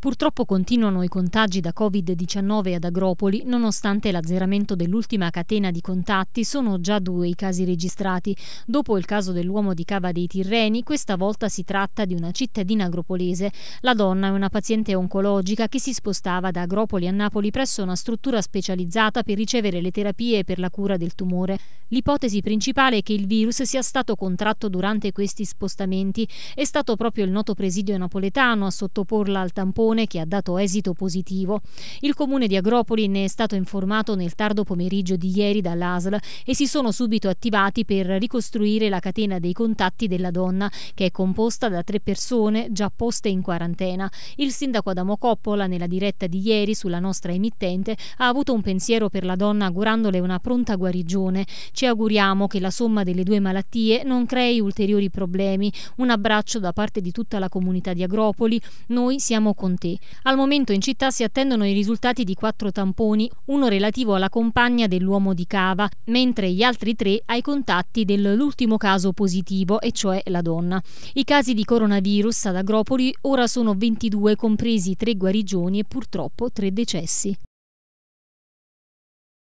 Purtroppo continuano i contagi da Covid-19 ad Agropoli, nonostante l'azzeramento dell'ultima catena di contatti, sono già due i casi registrati. Dopo il caso dell'uomo di Cava dei Tirreni, questa volta si tratta di una cittadina agropolese. La donna è una paziente oncologica che si spostava da Agropoli a Napoli presso una struttura specializzata per ricevere le terapie per la cura del tumore. L'ipotesi principale è che il virus sia stato contratto durante questi spostamenti. È stato proprio il noto presidio napoletano a sottoporla al tampone tampone che ha dato esito positivo. Il comune di Agropoli ne è stato informato nel tardo pomeriggio di ieri dall'ASL e si sono subito attivati per ricostruire la catena dei contatti della donna, che è composta da tre persone già poste in quarantena. Il sindaco Adamo Coppola, nella diretta di ieri sulla nostra emittente, ha avuto un pensiero per la donna augurandole una pronta guarigione. Ci auguriamo che la somma delle due malattie non crei ulteriori problemi. Un abbraccio da parte di tutta la comunità di Agropoli. Noi siamo contenti conti. Al momento in città si attendono i risultati di quattro tamponi, uno relativo alla compagna dell'uomo di Cava, mentre gli altri tre ai contatti dell'ultimo caso positivo, e cioè la donna. I casi di coronavirus ad Agropoli ora sono 22, compresi tre guarigioni e purtroppo tre decessi.